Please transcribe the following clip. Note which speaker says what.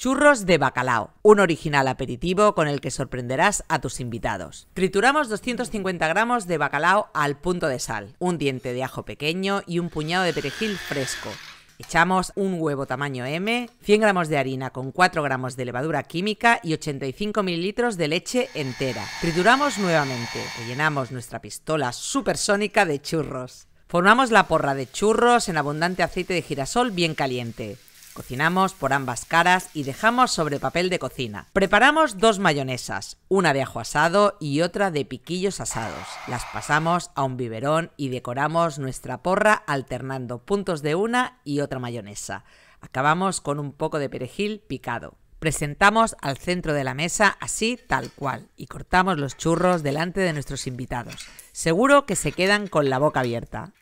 Speaker 1: Churros de bacalao, un original aperitivo con el que sorprenderás a tus invitados. Trituramos 250 gramos de bacalao al punto de sal, un diente de ajo pequeño y un puñado de perejil fresco. Echamos un huevo tamaño M, 100 gramos de harina con 4 gramos de levadura química y 85 mililitros de leche entera. Trituramos nuevamente, rellenamos nuestra pistola supersónica de churros. Formamos la porra de churros en abundante aceite de girasol bien caliente. Cocinamos por ambas caras y dejamos sobre papel de cocina. Preparamos dos mayonesas, una de ajo asado y otra de piquillos asados. Las pasamos a un biberón y decoramos nuestra porra alternando puntos de una y otra mayonesa. Acabamos con un poco de perejil picado. Presentamos al centro de la mesa así tal cual y cortamos los churros delante de nuestros invitados. Seguro que se quedan con la boca abierta.